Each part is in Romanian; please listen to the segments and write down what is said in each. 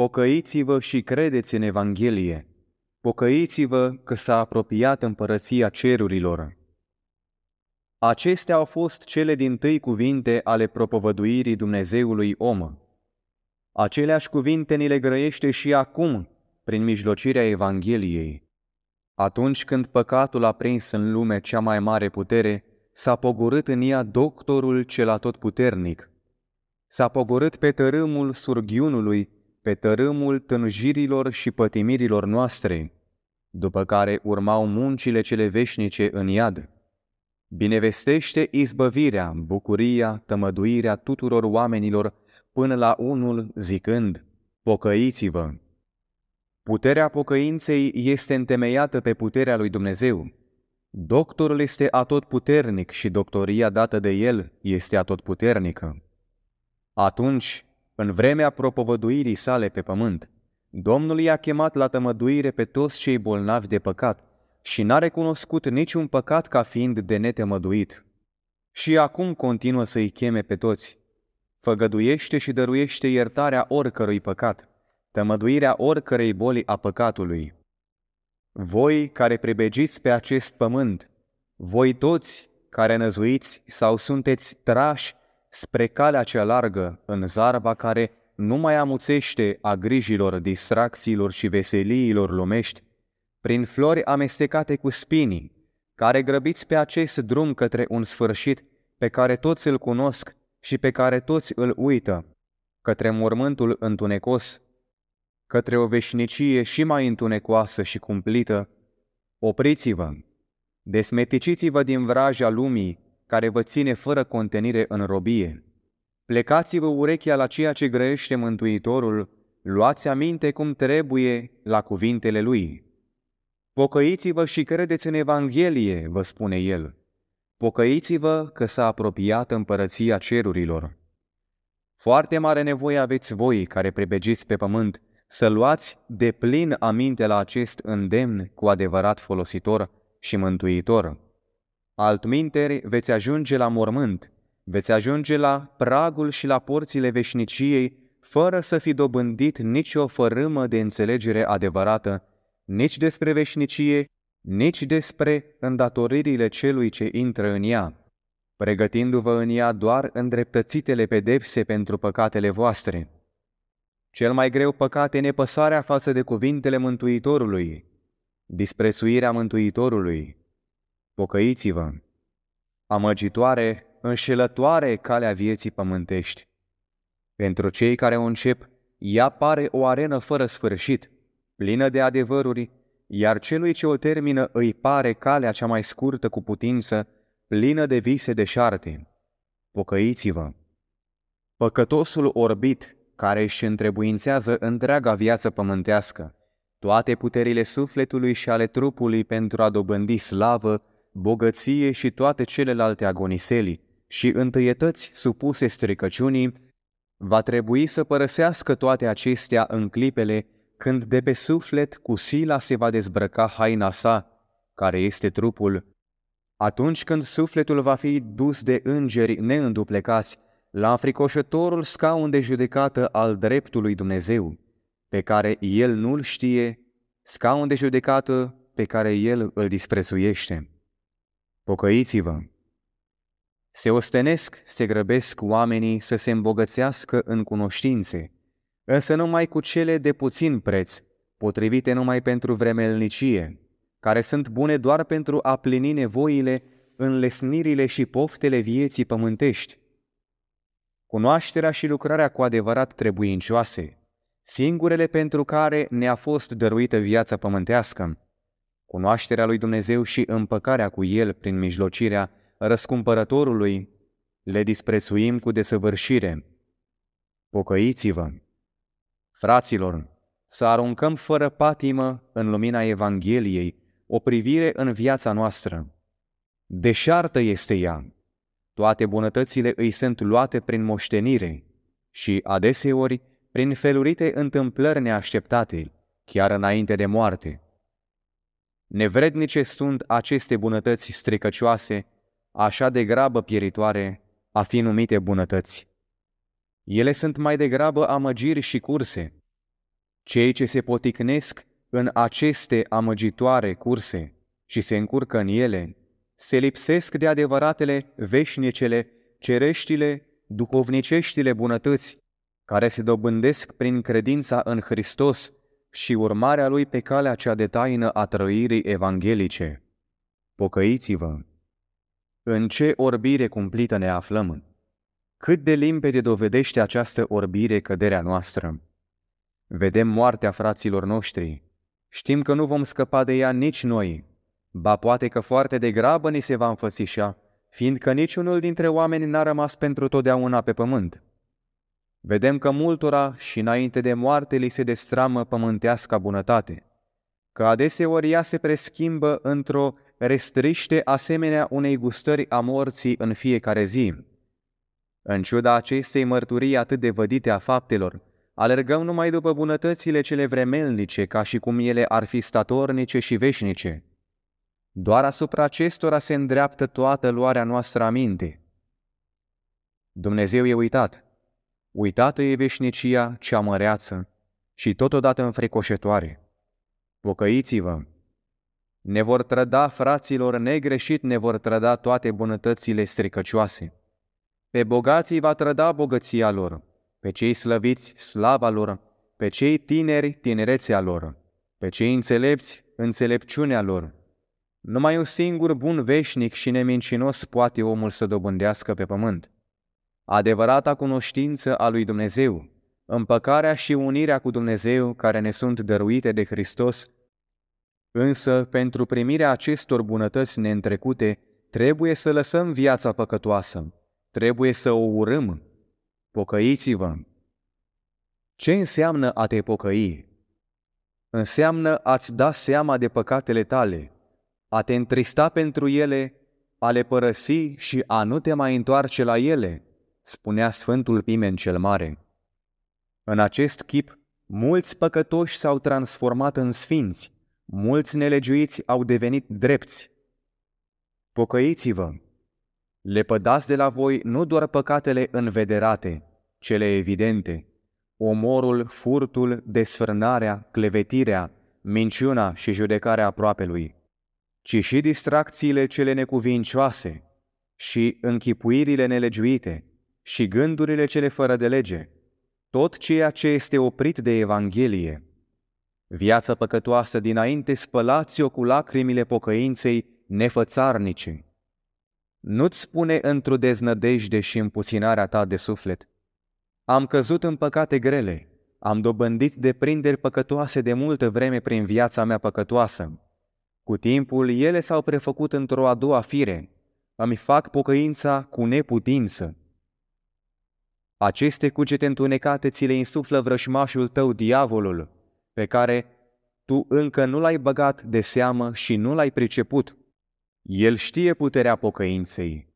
Pocăiți-vă și credeți în Evanghelie. Pocăiți-vă că s-a apropiat împărăția cerurilor. Acestea au fost cele din tâi cuvinte ale propovăduirii Dumnezeului om. Aceleași cuvinte ni le grăiește și acum, prin mijlocirea Evangheliei. Atunci când păcatul a prins în lume cea mai mare putere, s-a pogorât în ea doctorul cel atotputernic. S-a pogorât pe tărâmul surghiunului pe tărâmul tânjirilor și pătimirilor noastre, după care urmau muncile cele veșnice în iad. Binevestește izbăvirea, bucuria, tămăduirea tuturor oamenilor până la unul zicând, pocăiți-vă! Puterea pocăinței este întemeiată pe puterea lui Dumnezeu. Doctorul este atotputernic și doctoria dată de el este atotputernică. Atunci, în vremea propovăduirii sale pe pământ, Domnul i-a chemat la tămăduire pe toți cei bolnavi de păcat și n-a recunoscut niciun păcat ca fiind de netămăduit. Și acum continuă să-i cheme pe toți. Făgăduiește și dăruiește iertarea oricărui păcat, tămăduirea oricărei boli a păcatului. Voi care prebegiți pe acest pământ, voi toți care năzuiți sau sunteți trași spre calea cea largă, în zarba care nu mai amuțește a grijilor, distracțiilor și veseliilor lumești, prin flori amestecate cu spinii, care grăbiți pe acest drum către un sfârșit pe care toți îl cunosc și pe care toți îl uită, către mormântul întunecos, către o veșnicie și mai întunecoasă și cumplită, opriți-vă, desmeticiți-vă din vraja lumii care vă ține fără contenire în robie. Plecați-vă urechea la ceea ce grăiește Mântuitorul, luați aminte cum trebuie la cuvintele Lui. Pocăiți-vă și credeți în Evanghelie, vă spune El. Pocăiți-vă că s-a apropiat împărăția cerurilor. Foarte mare nevoie aveți voi care prebegiți pe pământ să luați de plin aminte la acest îndemn cu adevărat folositor și mântuitor. Altminteri veți ajunge la mormânt, veți ajunge la pragul și la porțile veșniciei, fără să fi dobândit nicio fărâmă de înțelegere adevărată, nici despre veșnicie, nici despre îndatoririle celui ce intră în ea, pregătindu-vă în ea doar îndreptățitele pedepse pentru păcatele voastre. Cel mai greu păcat e nepăsarea față de cuvintele Mântuitorului, disprețuirea Mântuitorului, pocăiți-vă. Amăgitoare, înșelătoare calea vieții pământești. Pentru cei care o încep, ea pare o arenă fără sfârșit, plină de adevăruri, iar celui ce o termină îi pare calea cea mai scurtă cu putință, plină de vise deșarte. Pocăiți-vă! Păcătosul orbit, care își întrebuințează întreaga viață pământească, toate puterile sufletului și ale trupului pentru a dobândi slavă, bogăție și toate celelalte agoniselii și întâietăți supuse stricăciunii, va trebui să părăsească toate acestea în clipele când de pe suflet cu sila se va dezbrăca haina sa, care este trupul, atunci când sufletul va fi dus de îngeri neînduplecați la fricoșătorul scaun de judecată al dreptului Dumnezeu, pe care el nu-l știe, scaun de judecată pe care el îl disprețuiește. Pocăiți-vă! Se ostenesc, se grăbesc oamenii să se îmbogățească în cunoștințe, însă numai cu cele de puțin preț, potrivite numai pentru vremelnicie, care sunt bune doar pentru a plini nevoile, înlesnirile și poftele vieții pământești. Cunoașterea și lucrarea cu adevărat trebuincioase, singurele pentru care ne-a fost dăruită viața pământească, Cunoașterea lui Dumnezeu și împăcarea cu El prin mijlocirea răscumpărătorului le disprețuim cu desăvârșire. Pocăiți-vă! Fraților, să aruncăm fără patimă în lumina Evangheliei o privire în viața noastră. Deșartă este ea. Toate bunătățile îi sunt luate prin moștenire și, adeseori, prin felurite întâmplări neașteptate, chiar înainte de moarte. Nevrednice sunt aceste bunătăți stricăcioase, așa de grabă pieritoare, a fi numite bunătăți. Ele sunt mai degrabă amăgiri și curse. Cei ce se poticnesc în aceste amăgitoare curse și se încurcă în ele, se lipsesc de adevăratele veșnicele, cereștile, duhovniceștile bunătăți, care se dobândesc prin credința în Hristos și urmarea lui pe calea cea de taină a trăirii evanghelice. Pocăiți-vă! În ce orbire cumplită ne aflăm? Cât de limpede dovedește această orbire căderea noastră? Vedem moartea fraților noștri. Știm că nu vom scăpa de ea nici noi. Ba poate că foarte degrabă ni se va înfățișa, fiindcă niciunul dintre oameni n-a rămas pentru totdeauna pe pământ. Vedem că multora și înainte de moarte li se destramă pământească bunătate, că adeseori ea se preschimbă într-o restriște asemenea unei gustări a morții în fiecare zi. În ciuda acestei mărturii atât de vădite a faptelor, alergăm numai după bunătățile cele vremelnice, ca și cum ele ar fi statornice și veșnice. Doar asupra acestora se îndreaptă toată luarea noastră aminte. Dumnezeu e uitat, Uitată e veșnicia cea măreață și totodată înfricoșătoare. Pocăiți-vă! Ne vor trăda, fraților, negreșit ne vor trăda toate bunătățile stricăcioase. Pe bogații va trăda bogăția lor, pe cei slăviți slava lor, pe cei tineri tinerețea lor, pe cei înțelepți înțelepciunea lor. Numai un singur bun veșnic și nemincinos poate omul să dobândească pe pământ adevărata cunoștință a lui Dumnezeu, împăcarea și unirea cu Dumnezeu care ne sunt dăruite de Hristos, însă pentru primirea acestor bunătăți neîntrecute trebuie să lăsăm viața păcătoasă, trebuie să o urâm. Pocăiți-vă! Ce înseamnă a te pocăi? Înseamnă a-ți da seama de păcatele tale, a te întrista pentru ele, a le părăsi și a nu te mai întoarce la ele – spunea Sfântul Pimen cel Mare. În acest chip, mulți păcătoși s-au transformat în sfinți, mulți nelegiuiți au devenit drepți. Pocăiți-vă! Lepădați de la voi nu doar păcatele învederate, cele evidente, omorul, furtul, desfrânarea, clevetirea, minciuna și judecarea aproapelui, ci și distracțiile cele necuvincioase și închipuirile nelegiuite, și gândurile cele fără de lege, tot ceea ce este oprit de Evanghelie. Viața păcătoasă dinainte spălați-o cu lacrimile pocăinței nefățarnice. Nu-ți spune într-o deznădejde și împuținarea ta de suflet. Am căzut în păcate grele, am dobândit deprinderi păcătoase de multă vreme prin viața mea păcătoasă. Cu timpul, ele s-au prefăcut într-o a doua fire, îmi fac pocăința cu neputință. Aceste cugete întunecate ți le insuflă vrășmașul tău, diavolul, pe care tu încă nu l-ai băgat de seamă și nu l-ai priceput. El știe puterea pocăinței.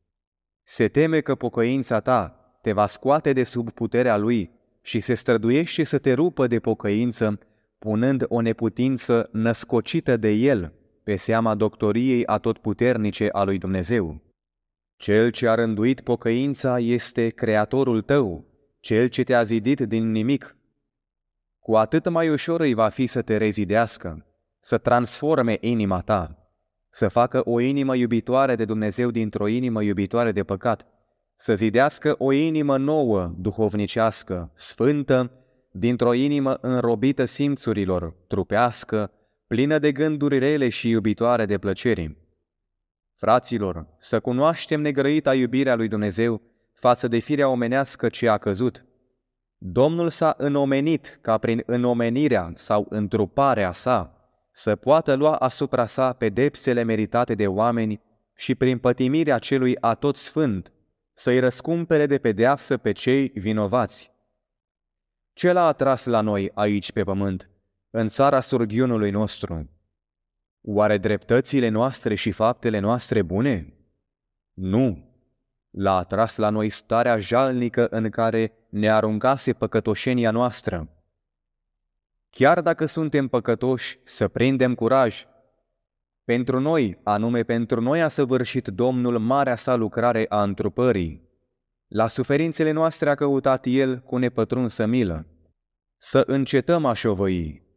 Se teme că pocăința ta te va scoate de sub puterea lui și se străduiește să te rupă de pocăință, punând o neputință născocită de el pe seama doctoriei atotputernice a lui Dumnezeu. Cel ce a rânduit pocăința este Creatorul tău, Cel ce te-a zidit din nimic. Cu atât mai ușor îi va fi să te rezidească, să transforme inima ta, să facă o inimă iubitoare de Dumnezeu dintr-o inimă iubitoare de păcat, să zidească o inimă nouă, duhovnicească, sfântă, dintr-o inimă înrobită simțurilor, trupească, plină de gânduri rele și iubitoare de plăceri. Fraților, să cunoaștem negrăita iubirea lui Dumnezeu față de firea omenească ce a căzut. Domnul s-a înomenit ca prin înomenirea sau întruparea sa să poată lua asupra sa pedepsele meritate de oameni și prin pătimirea celui atot sfânt să-i răscumpere de pedeapsă pe cei vinovați. Ce l-a atras la noi aici pe pământ, în țara surghiunului nostru? Oare dreptățile noastre și faptele noastre bune? Nu. L-a atras la noi starea jalnică în care ne aruncase păcătoșenia noastră. Chiar dacă suntem păcătoși, să prindem curaj. Pentru noi, anume pentru noi a săvârșit Domnul marea sa lucrare a întrupării. La suferințele noastre a căutat El cu nepătrunsă milă. Să încetăm a șovăi,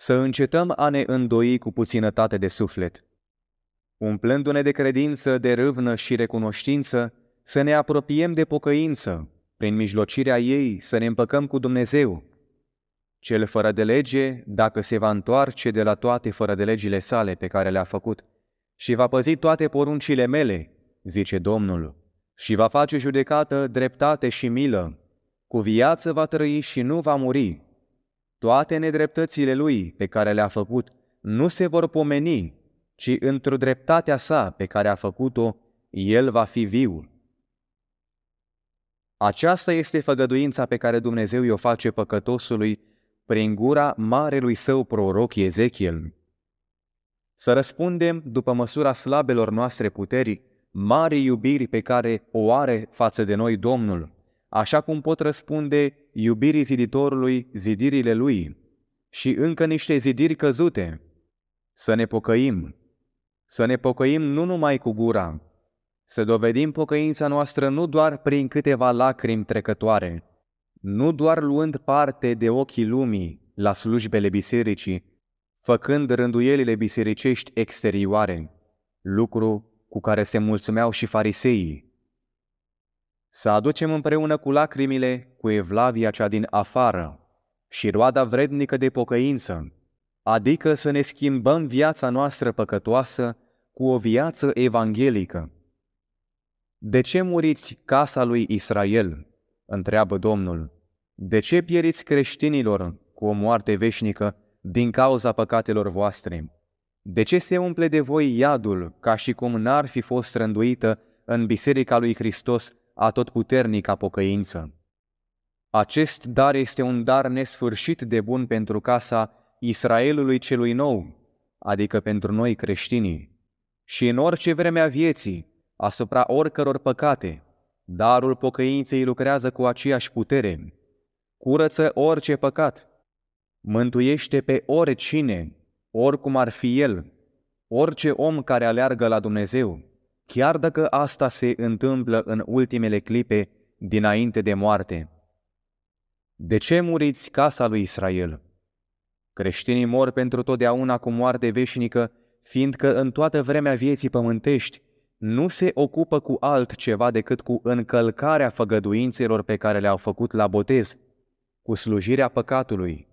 să încetăm a ne îndoi cu puținătate de suflet. Umplându-ne de credință, de râvnă și recunoștință, să ne apropiem de pocăință, prin mijlocirea ei să ne împăcăm cu Dumnezeu. Cel fără de lege, dacă se va întoarce de la toate fără de legile sale pe care le-a făcut, și va păzi toate poruncile mele, zice Domnul, și va face judecată, dreptate și milă, cu viață va trăi și nu va muri, toate nedreptățile lui pe care le-a făcut nu se vor pomeni, ci într-o dreptatea sa pe care a făcut-o, el va fi viu. Aceasta este făgăduința pe care Dumnezeu i-o face păcătosului prin gura marelui său proroc Ezechiel. Să răspundem, după măsura slabelor noastre puteri, mari iubiri pe care o are față de noi Domnul așa cum pot răspunde iubirii ziditorului zidirile lui și încă niște zidiri căzute. Să ne pocăim, să ne pocăim nu numai cu gura, să dovedim pocăința noastră nu doar prin câteva lacrimi trecătoare, nu doar luând parte de ochii lumii la slujbele bisericii, făcând rânduielile bisericești exterioare, lucru cu care se mulțumeau și fariseii, să aducem împreună cu lacrimile cu evlavia cea din afară și roada vrednică de pocăință, adică să ne schimbăm viața noastră păcătoasă cu o viață evanghelică. De ce muriți casa lui Israel? întreabă Domnul. De ce pieriți creștinilor cu o moarte veșnică din cauza păcatelor voastre? De ce se umple de voi iadul ca și cum n-ar fi fost rânduită în biserica lui Hristos a tot puternică pocăință. Acest dar este un dar nesfârșit de bun pentru casa Israelului celui nou, adică pentru noi creștinii. Și în orice vreme a vieții, asupra oricăror păcate, darul pocăinței lucrează cu aceeași putere. Curăță orice păcat, mântuiește pe oricine, oricum ar fi el, orice om care aleargă la Dumnezeu chiar dacă asta se întâmplă în ultimele clipe dinainte de moarte. De ce muriți casa lui Israel? Creștinii mor pentru totdeauna cu moarte veșnică, fiindcă în toată vremea vieții pământești nu se ocupă cu altceva decât cu încălcarea făgăduințelor pe care le-au făcut la botez, cu slujirea păcatului.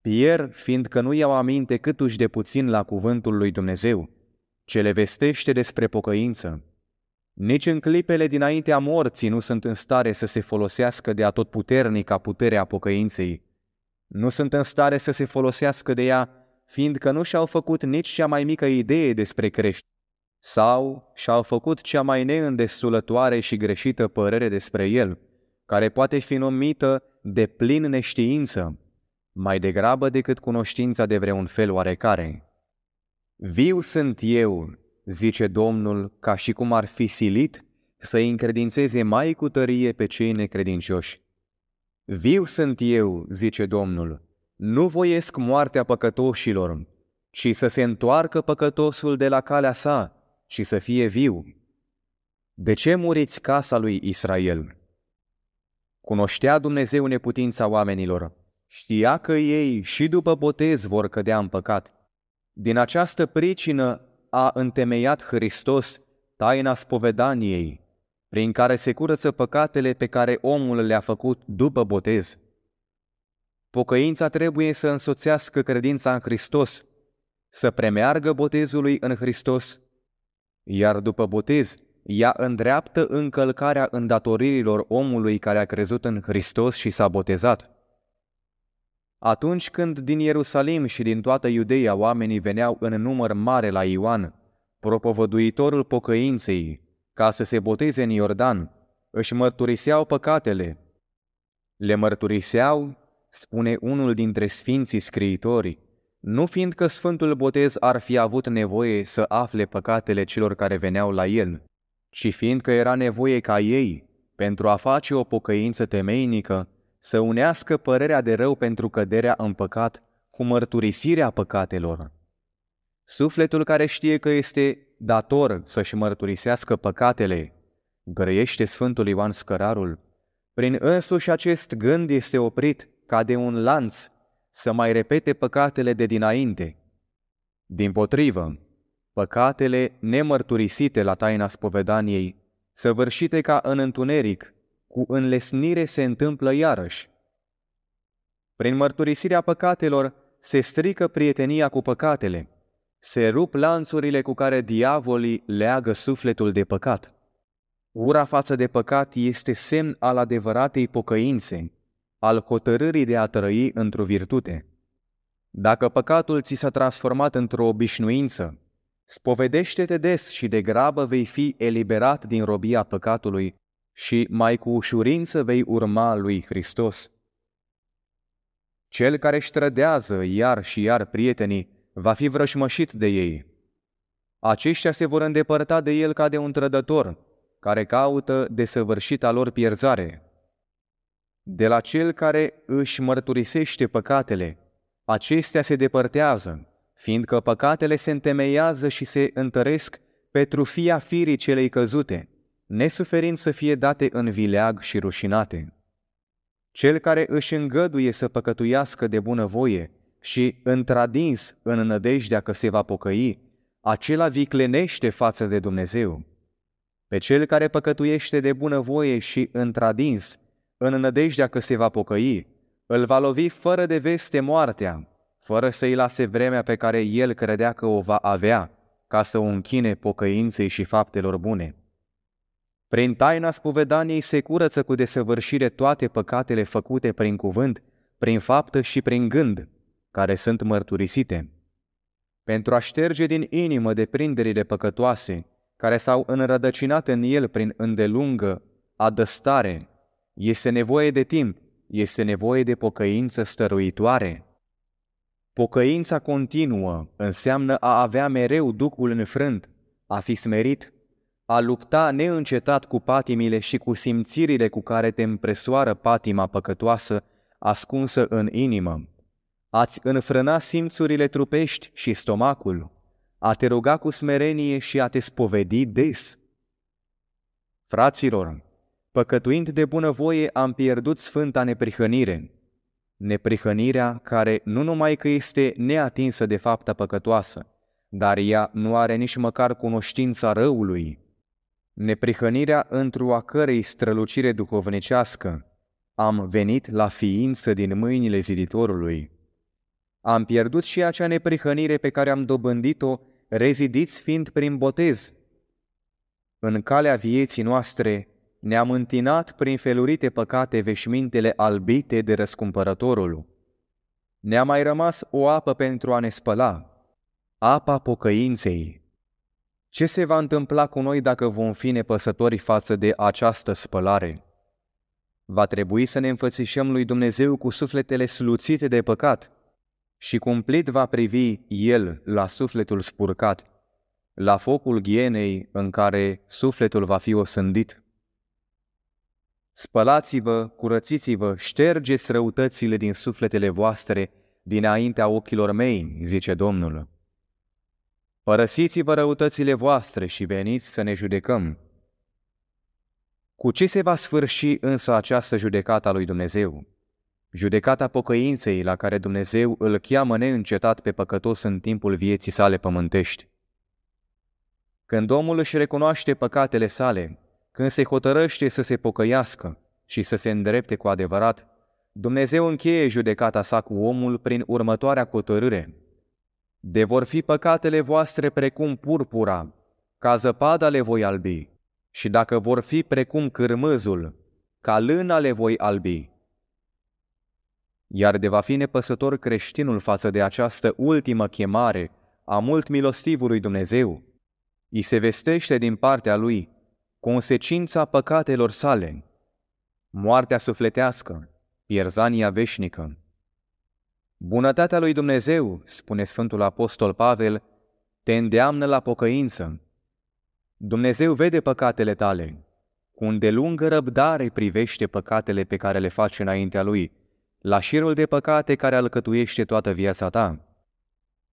Pier, fiindcă nu iau aminte câtuși de puțin la cuvântul lui Dumnezeu, ce le vestește despre pocăință. Nici în clipele dinaintea morții nu sunt în stare să se folosească de atotputernica puterea pocăinței. Nu sunt în stare să se folosească de ea, fiindcă nu și-au făcut nici cea mai mică idee despre crești, sau și-au făcut cea mai neîndestulătoare și greșită părere despre el, care poate fi numită de plin neștiință, mai degrabă decât cunoștința de vreun fel oarecare. Viu sunt eu, zice Domnul, ca și cum ar fi silit să-i încredințeze mai cu tărie pe cei necredincioși. Viu sunt eu, zice Domnul, nu voiesc moartea păcătoșilor, ci să se întoarcă păcătosul de la calea sa și să fie viu. De ce muriți casa lui Israel? Cunoștea Dumnezeu neputința oamenilor, știa că ei și după botez vor cădea în păcat – din această pricină a întemeiat Hristos taina spovedaniei, prin care se curăță păcatele pe care omul le-a făcut după botez. Pocăința trebuie să însoțească credința în Hristos, să premeargă botezului în Hristos, iar după botez, ea îndreaptă încălcarea îndatoririlor omului care a crezut în Hristos și s-a botezat. Atunci când din Ierusalim și din toată Iudeia oamenii veneau în număr mare la Ioan, propovăduitorul pocăinței, ca să se boteze în Iordan, își mărturiseau păcatele. Le mărturiseau, spune unul dintre sfinții scriitori, nu fiindcă Sfântul Botez ar fi avut nevoie să afle păcatele celor care veneau la el, ci fiindcă era nevoie ca ei, pentru a face o pocăință temeinică, să unească părerea de rău pentru căderea în păcat cu mărturisirea păcatelor. Sufletul care știe că este dator să-și mărturisească păcatele, grăiește Sfântul Ioan Scărarul, prin însuși acest gând este oprit ca de un lanț să mai repete păcatele de dinainte. Din potrivă, păcatele nemărturisite la taina spovedaniei, săvârșite ca în întuneric, cu înlesnire se întâmplă iarăși. Prin mărturisirea păcatelor se strică prietenia cu păcatele, se rup lanțurile cu care diavolii leagă sufletul de păcat. Ura față de păcat este semn al adevăratei pocăințe, al hotărârii de a trăi într-o virtute. Dacă păcatul ți s-a transformat într-o obișnuință, spovedește-te des și de grabă vei fi eliberat din robia păcatului și mai cu ușurință vei urma lui Hristos. Cel care își trădează iar și iar prietenii va fi vrășmășit de ei. Aceștia se vor îndepărta de el ca de un trădător, care caută desăvârșita lor pierzare. De la cel care își mărturisește păcatele, acestea se depărtează, fiindcă păcatele se întemeiază și se întăresc pentru fia firii celei căzute – nesuferind să fie date în vileag și rușinate. Cel care își îngăduie să păcătuiască de bunăvoie și, întradins în nădejdea că se va pocăi, acela viclenește față de Dumnezeu. Pe cel care păcătuiește de bunăvoie și, întradins, în nădejdea că se va pocăi, îl va lovi fără de veste moartea, fără să-i lase vremea pe care el credea că o va avea, ca să o închine pocăinței și faptelor bune. Prin taina spovedaniei se curăță cu desăvârșire toate păcatele făcute prin cuvânt, prin faptă și prin gând, care sunt mărturisite. Pentru a șterge din inimă deprinderile păcătoase, care s-au înrădăcinat în el prin îndelungă adăstare, este nevoie de timp, este nevoie de pocăință stăruitoare. Pocăința continuă înseamnă a avea mereu Duhul înfrânt, a fi smerit a lupta neîncetat cu patimile și cu simțirile cu care te împresoară patima păcătoasă ascunsă în inimă. Ați înfrâna simțurile trupești și stomacul, a te ruga cu smerenie și a te spovedi des. Fraților, păcătuind de bunăvoie am pierdut sfânta neprihănire, neprihănirea care nu numai că este neatinsă de fapta păcătoasă, dar ea nu are nici măcar cunoștința răului, neprihănirea întru a cărei strălucire duhovnicească am venit la ființă din mâinile ziditorului. Am pierdut și acea neprihănire pe care am dobândit-o, rezidiți fiind prin botez. În calea vieții noastre ne-am întinat prin felurite păcate veșmintele albite de răscumpărătorul. Ne-a mai rămas o apă pentru a ne spăla, apa pocăinței, ce se va întâmpla cu noi dacă vom fi nepăsători față de această spălare? Va trebui să ne înfățișăm lui Dumnezeu cu sufletele sluțite de păcat și cumplit va privi El la sufletul spurcat, la focul ghienei în care sufletul va fi osândit. Spălați-vă, curățiți-vă, ștergeți răutățile din sufletele voastre dinaintea ochilor mei, zice Domnul. Părăsiți-vă răutățile voastre și veniți să ne judecăm. Cu ce se va sfârși însă această judecată a lui Dumnezeu? Judecata pocăinței la care Dumnezeu îl cheamă neîncetat pe păcătos în timpul vieții sale pământești. Când omul își recunoaște păcatele sale, când se hotărăște să se pocăiască și să se îndrepte cu adevărat, Dumnezeu încheie judecata sa cu omul prin următoarea hotărâre, de vor fi păcatele voastre precum purpura, ca zăpada le voi albi, și dacă vor fi precum cârmâzul, ca lâna le voi albi. Iar de va fi nepăsător creștinul față de această ultimă chemare a mult milostivului Dumnezeu, îi se vestește din partea lui consecința păcatelor sale, moartea sufletească, pierzania veșnică. Bunătatea lui Dumnezeu, spune Sfântul Apostol Pavel, te îndeamnă la pocăință. Dumnezeu vede păcatele tale, cu îndelungă răbdare privește păcatele pe care le faci înaintea lui, la șirul de păcate care alcătuiește toată viața ta.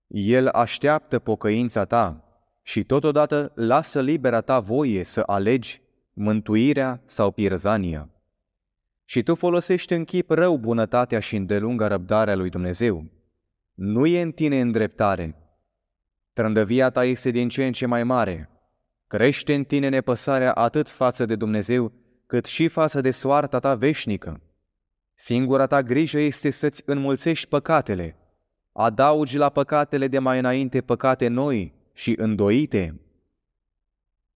El așteaptă pocăința ta și totodată lasă libera ta voie să alegi mântuirea sau pierzania și tu folosești în chip rău bunătatea și îndelungă răbdarea lui Dumnezeu. Nu e în tine îndreptare. Trândăvia ta este din ce în ce mai mare. Crește în tine nepăsarea atât față de Dumnezeu, cât și față de soarta ta veșnică. Singura ta grijă este să-ți înmulțești păcatele. Adaugi la păcatele de mai înainte păcate noi și îndoite.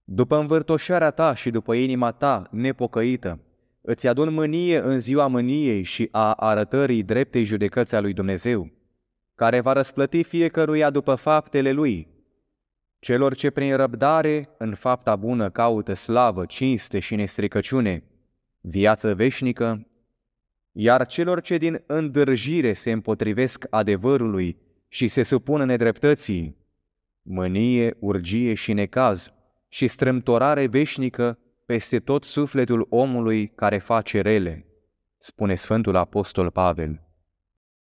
După învârtoșarea ta și după inima ta nepocăită, îți adun mânie în ziua mâniei și a arătării dreptei judecăți a lui Dumnezeu, care va răsplăti fiecăruia după faptele lui. Celor ce prin răbdare în fapta bună caută slavă, cinste și nestricăciune, viață veșnică, iar celor ce din îndârjire se împotrivesc adevărului și se supun nedreptății, mânie, urgie și necaz și strâmtorare veșnică peste tot sufletul omului care face rele, spune Sfântul Apostol Pavel.